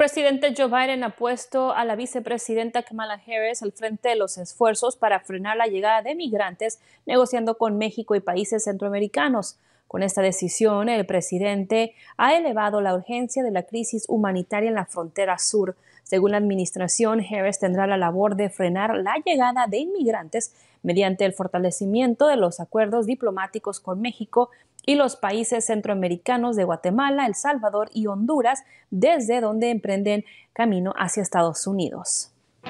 presidente Joe Biden ha puesto a la vicepresidenta Kamala Harris al frente de los esfuerzos para frenar la llegada de migrantes, negociando con México y países centroamericanos. Con esta decisión, el presidente ha elevado la urgencia de la crisis humanitaria en la frontera sur. Según la administración, Harris tendrá la labor de frenar la llegada de inmigrantes mediante el fortalecimiento de los acuerdos diplomáticos con México y los países centroamericanos de Guatemala, El Salvador y Honduras, desde donde emprenden camino hacia Estados Unidos.